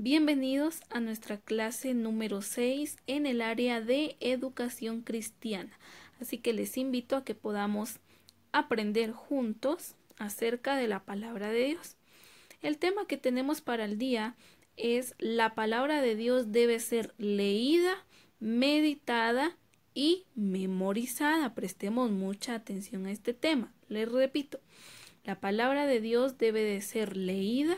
Bienvenidos a nuestra clase número 6 en el área de educación cristiana. Así que les invito a que podamos aprender juntos acerca de la palabra de Dios. El tema que tenemos para el día es la palabra de Dios debe ser leída, meditada y memorizada. Prestemos mucha atención a este tema. Les repito, la palabra de Dios debe de ser leída,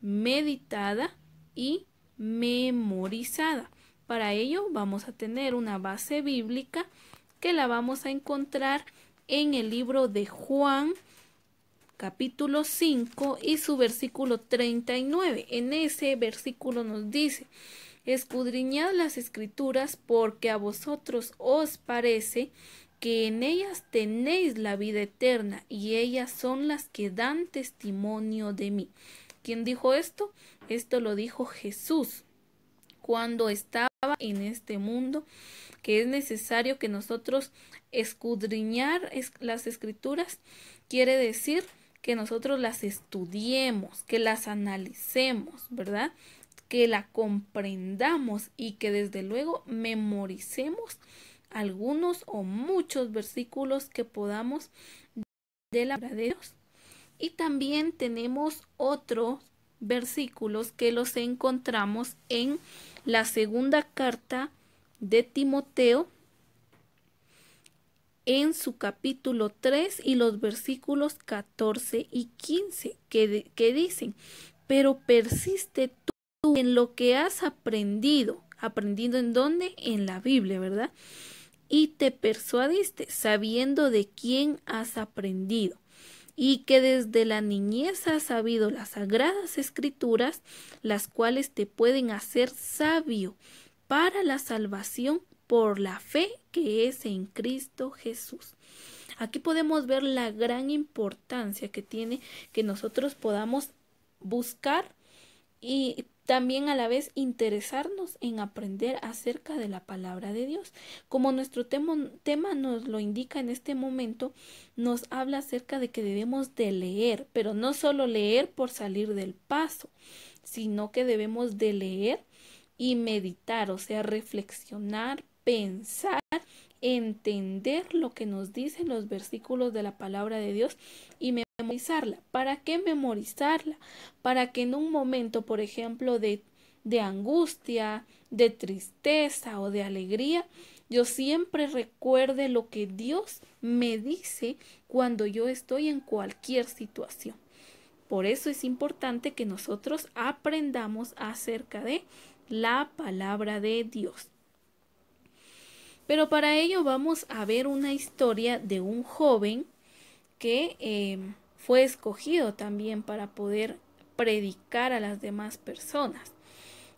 meditada y memorizada. Para ello vamos a tener una base bíblica que la vamos a encontrar en el libro de Juan capítulo 5 y su versículo 39. En ese versículo nos dice, escudriñad las escrituras porque a vosotros os parece que en ellas tenéis la vida eterna y ellas son las que dan testimonio de mí. ¿Quién dijo esto? Esto lo dijo Jesús cuando estaba en este mundo, que es necesario que nosotros escudriñar las escrituras, quiere decir que nosotros las estudiemos, que las analicemos, ¿verdad? Que la comprendamos y que desde luego memoricemos algunos o muchos versículos que podamos de la palabra de Dios y también tenemos otros versículos que los encontramos en la segunda carta de Timoteo en su capítulo 3 y los versículos 14 y 15 que, que dicen, pero persiste tú en lo que has aprendido, aprendiendo en dónde? En la Biblia, ¿verdad? Y te persuadiste sabiendo de quién has aprendido y que desde la niñez has sabido las sagradas escrituras, las cuales te pueden hacer sabio para la salvación por la fe que es en Cristo Jesús. Aquí podemos ver la gran importancia que tiene que nosotros podamos buscar y también a la vez interesarnos en aprender acerca de la palabra de Dios. Como nuestro tema nos lo indica en este momento, nos habla acerca de que debemos de leer, pero no solo leer por salir del paso, sino que debemos de leer y meditar, o sea, reflexionar, pensar entender lo que nos dicen los versículos de la palabra de Dios y memorizarla. ¿Para qué memorizarla? Para que en un momento, por ejemplo, de, de angustia, de tristeza o de alegría, yo siempre recuerde lo que Dios me dice cuando yo estoy en cualquier situación. Por eso es importante que nosotros aprendamos acerca de la palabra de Dios. Pero para ello vamos a ver una historia de un joven que eh, fue escogido también para poder predicar a las demás personas.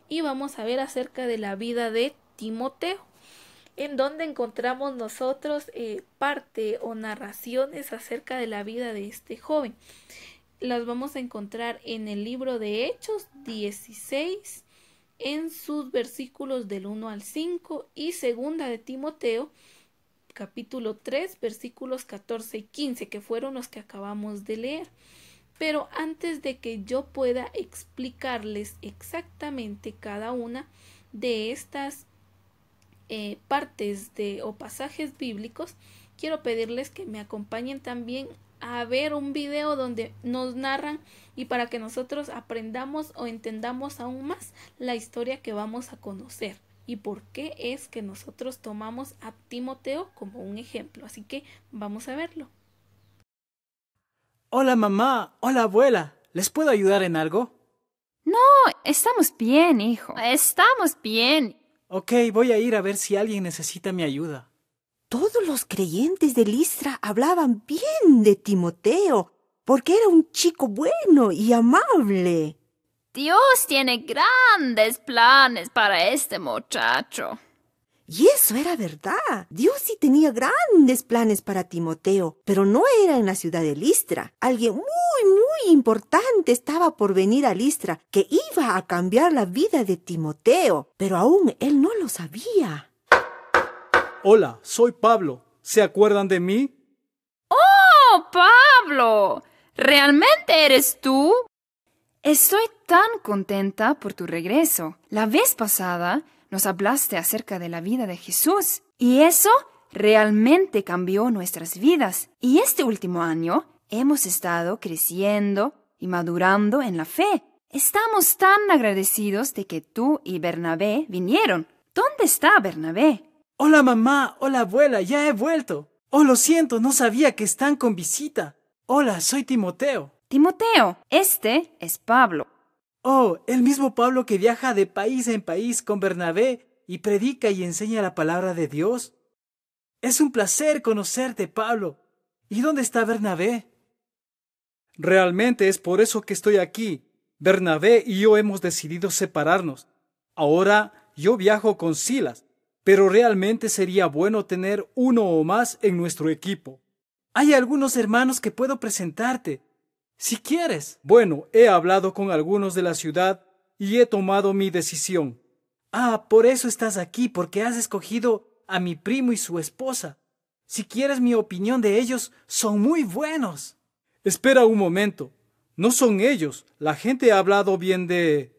Y vamos a ver acerca de la vida de Timoteo, en donde encontramos nosotros eh, parte o narraciones acerca de la vida de este joven. Las vamos a encontrar en el libro de Hechos 16 en sus versículos del 1 al 5 y segunda de Timoteo capítulo 3 versículos 14 y 15 que fueron los que acabamos de leer. Pero antes de que yo pueda explicarles exactamente cada una de estas eh, partes de o pasajes bíblicos, quiero pedirles que me acompañen también a ver un video donde nos narran y para que nosotros aprendamos o entendamos aún más la historia que vamos a conocer y por qué es que nosotros tomamos a Timoteo como un ejemplo. Así que vamos a verlo. Hola mamá, hola abuela, ¿les puedo ayudar en algo? No, estamos bien, hijo. Estamos bien. Ok, voy a ir a ver si alguien necesita mi ayuda. Todos los creyentes de Listra hablaban bien de Timoteo, porque era un chico bueno y amable. Dios tiene grandes planes para este muchacho. Y eso era verdad. Dios sí tenía grandes planes para Timoteo, pero no era en la ciudad de Listra. Alguien muy, muy importante estaba por venir a Listra, que iba a cambiar la vida de Timoteo, pero aún él no lo sabía. Hola, soy Pablo. ¿Se acuerdan de mí? ¡Oh, Pablo! ¿Realmente eres tú? Estoy tan contenta por tu regreso. La vez pasada nos hablaste acerca de la vida de Jesús y eso realmente cambió nuestras vidas. Y este último año hemos estado creciendo y madurando en la fe. Estamos tan agradecidos de que tú y Bernabé vinieron. ¿Dónde está Bernabé? Hola mamá, hola abuela, ya he vuelto. Oh, lo siento, no sabía que están con visita. Hola, soy Timoteo. Timoteo, este es Pablo. Oh, el mismo Pablo que viaja de país en país con Bernabé y predica y enseña la palabra de Dios. Es un placer conocerte, Pablo. ¿Y dónde está Bernabé? Realmente es por eso que estoy aquí. Bernabé y yo hemos decidido separarnos. Ahora yo viajo con Silas pero realmente sería bueno tener uno o más en nuestro equipo. Hay algunos hermanos que puedo presentarte, si quieres. Bueno, he hablado con algunos de la ciudad y he tomado mi decisión. Ah, por eso estás aquí, porque has escogido a mi primo y su esposa. Si quieres mi opinión de ellos, son muy buenos. Espera un momento. No son ellos. La gente ha hablado bien de...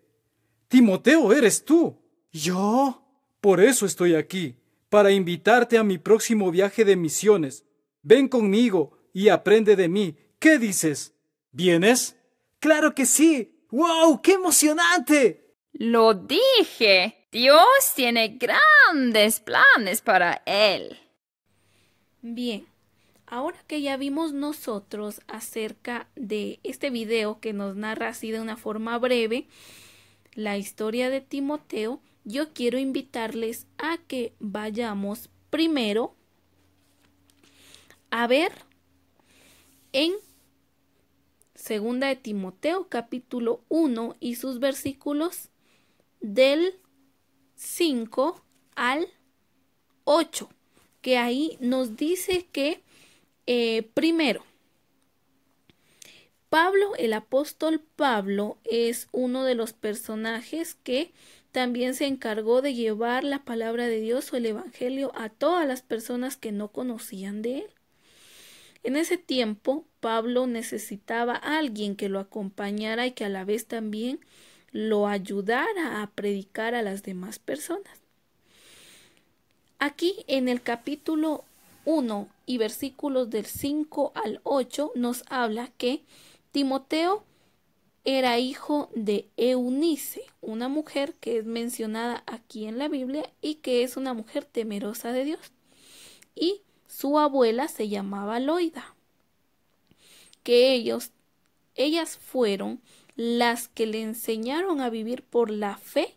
Timoteo, eres tú. ¿Yo? Por eso estoy aquí, para invitarte a mi próximo viaje de misiones. Ven conmigo y aprende de mí. ¿Qué dices? ¿Vienes? Claro que sí. ¡Wow! ¡Qué emocionante! Lo dije. Dios tiene grandes planes para él. Bien, ahora que ya vimos nosotros acerca de este video que nos narra así de una forma breve la historia de Timoteo, yo quiero invitarles a que vayamos primero a ver en segunda de Timoteo capítulo 1 y sus versículos del 5 al 8, que ahí nos dice que eh, primero, Pablo, el apóstol Pablo, es uno de los personajes que también se encargó de llevar la palabra de Dios o el Evangelio a todas las personas que no conocían de él. En ese tiempo, Pablo necesitaba a alguien que lo acompañara y que a la vez también lo ayudara a predicar a las demás personas. Aquí en el capítulo 1 y versículos del 5 al 8 nos habla que Timoteo era hijo de Eunice, una mujer que es mencionada aquí en la Biblia y que es una mujer temerosa de Dios. Y su abuela se llamaba Loida, que ellos, ellas fueron las que le enseñaron a vivir por la fe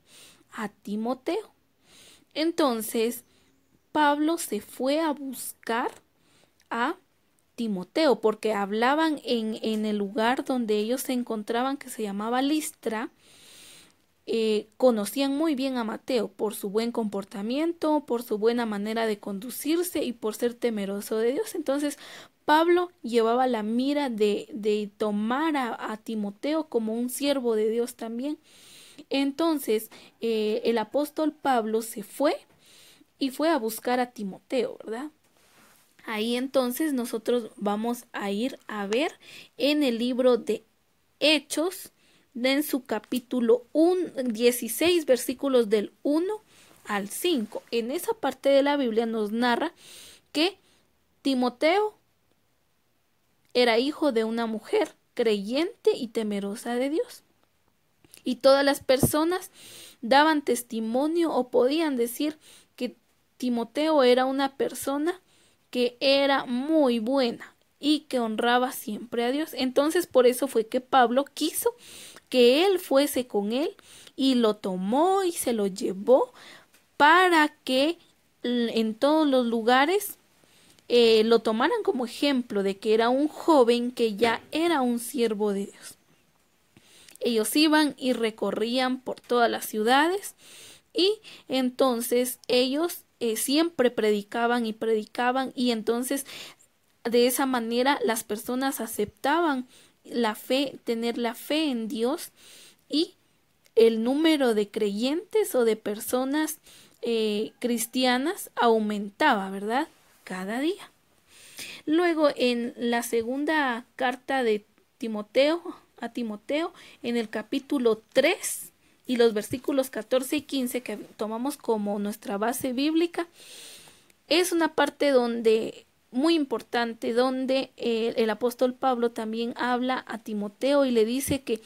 a Timoteo. Entonces, Pablo se fue a buscar a Timoteo, porque hablaban en, el lugar donde ellos se encontraban, que se llamaba Listra, eh, conocían muy bien a Mateo por su buen comportamiento, por su buena manera de conducirse y por ser temeroso de Dios. Entonces, Pablo llevaba la mira de, de tomar a, Timoteo como un siervo de Dios también. Entonces, eh, el apóstol Pablo se fue y fue a buscar a Timoteo, ¿verdad? Ahí entonces nosotros vamos a ir a ver en el libro de Hechos, en su capítulo 16, versículos del 1 al 5. En esa parte de la Biblia nos narra que Timoteo era hijo de una mujer creyente y temerosa de Dios. Y todas las personas daban testimonio o podían decir que Timoteo era una persona que era muy buena y que honraba siempre a Dios. Entonces por eso fue que Pablo quiso que él fuese con él y lo tomó y se lo llevó para que en todos los lugares eh, lo tomaran como ejemplo de que era un joven que ya era un siervo de Dios. Ellos iban y recorrían por todas las ciudades y entonces ellos eh, siempre predicaban y predicaban y entonces de esa manera las personas aceptaban la fe, tener la fe en Dios y el número de creyentes o de personas eh, cristianas aumentaba, ¿verdad? Cada día. Luego, en la segunda carta de Timoteo, a Timoteo, en el capítulo 3, y los versículos 14 y 15 que tomamos como nuestra base bíblica, es una parte donde muy importante donde eh, el apóstol Pablo también habla a Timoteo y le dice que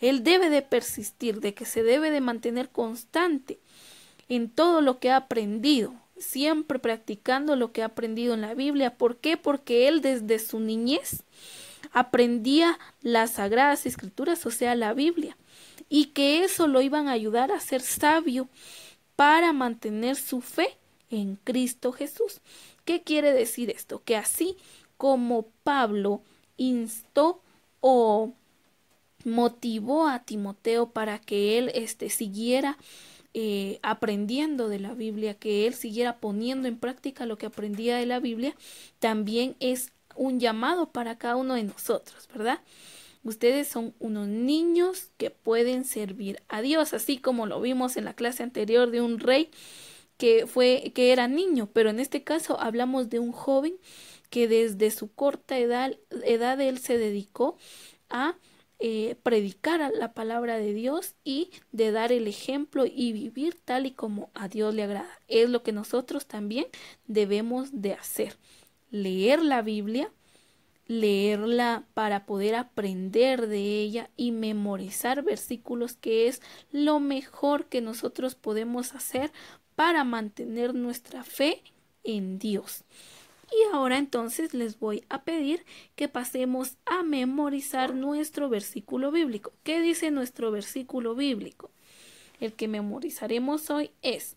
él debe de persistir, de que se debe de mantener constante en todo lo que ha aprendido, siempre practicando lo que ha aprendido en la Biblia. ¿Por qué? Porque él desde su niñez aprendía las sagradas escrituras, o sea, la Biblia y que eso lo iban a ayudar a ser sabio para mantener su fe en Cristo Jesús. ¿Qué quiere decir esto? Que así como Pablo instó o motivó a Timoteo para que él este, siguiera eh, aprendiendo de la Biblia, que él siguiera poniendo en práctica lo que aprendía de la Biblia, también es un llamado para cada uno de nosotros, ¿verdad? Ustedes son unos niños que pueden servir a Dios, así como lo vimos en la clase anterior de un rey que fue que era niño, pero en este caso hablamos de un joven que desde su corta edad, edad él se dedicó a eh, predicar la palabra de Dios y de dar el ejemplo y vivir tal y como a Dios le agrada. Es lo que nosotros también debemos de hacer. Leer la Biblia, leerla para poder aprender de ella y memorizar versículos que es lo mejor que nosotros podemos hacer para mantener nuestra fe en Dios. Y ahora entonces les voy a pedir que pasemos a memorizar nuestro versículo bíblico. ¿Qué dice nuestro versículo bíblico? El que memorizaremos hoy es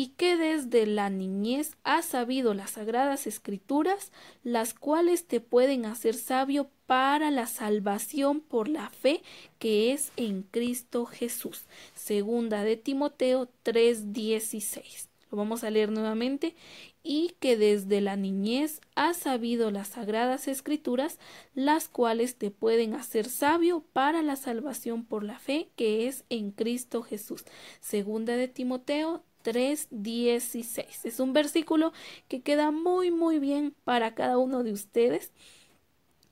y que desde la niñez has sabido las sagradas escrituras, las cuales te pueden hacer sabio para la salvación por la fe que es en Cristo Jesús. Segunda de Timoteo 3:16. Lo vamos a leer nuevamente y que desde la niñez has sabido las sagradas escrituras, las cuales te pueden hacer sabio para la salvación por la fe que es en Cristo Jesús. Segunda de Timoteo 3.16. Es un versículo que queda muy, muy bien para cada uno de ustedes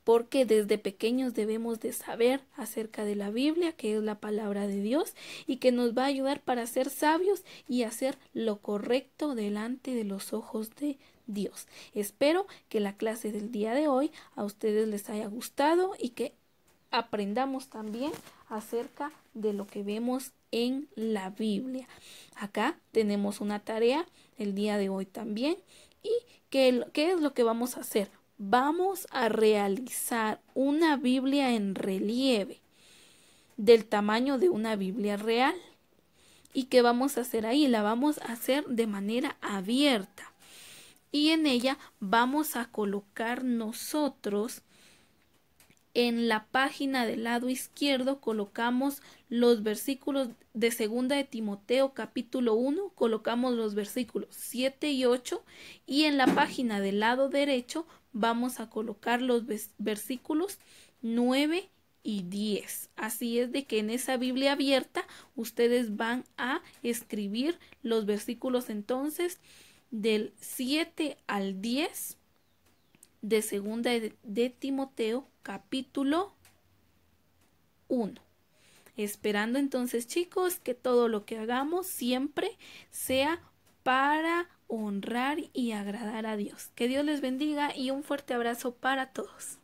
porque desde pequeños debemos de saber acerca de la Biblia, que es la palabra de Dios, y que nos va a ayudar para ser sabios y hacer lo correcto delante de los ojos de Dios. Espero que la clase del día de hoy a ustedes les haya gustado y que aprendamos también acerca de lo que vemos en la Biblia. Acá tenemos una tarea el día de hoy también. ¿Y qué, qué es lo que vamos a hacer? Vamos a realizar una Biblia en relieve del tamaño de una Biblia real. ¿Y qué vamos a hacer ahí? La vamos a hacer de manera abierta. Y en ella vamos a colocar nosotros en la página del lado izquierdo colocamos los versículos de segunda de Timoteo capítulo 1, colocamos los versículos 7 y 8 y en la página del lado derecho vamos a colocar los versículos 9 y 10. Así es de que en esa Biblia abierta ustedes van a escribir los versículos entonces del 7 al 10 de segunda de Timoteo capítulo 1. Esperando entonces chicos que todo lo que hagamos siempre sea para honrar y agradar a Dios. Que Dios les bendiga y un fuerte abrazo para todos.